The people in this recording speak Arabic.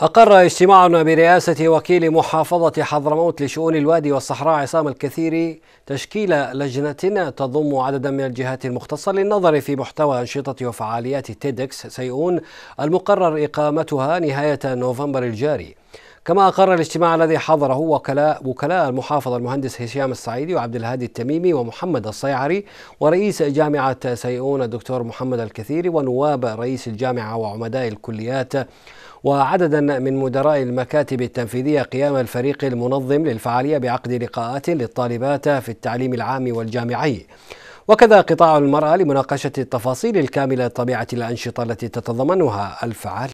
أقر اجتماعنا برئاسة وكيل محافظة حضرموت لشؤون الوادي والصحراء عصام الكثيري تشكيل لجنة تضم عددا من الجهات المختصة للنظر في محتوى أنشطة وفعاليات تيدكس سيئون المقرر إقامتها نهاية نوفمبر الجاري كما أقر الاجتماع الذي حضره وكلاء وكلاء المحافظة المهندس هشام السعيدي وعبد الهادي التميمي ومحمد الصيعري ورئيس جامعة سيئون الدكتور محمد الكثيري ونواب رئيس الجامعة وعمداء الكليات وعددا من مدراء المكاتب التنفيذية قيام الفريق المنظم للفعالية بعقد لقاءات للطالبات في التعليم العام والجامعي وكذا قطاع المرأة لمناقشة التفاصيل الكاملة طبيعة الأنشطة التي تتضمنها الفعالية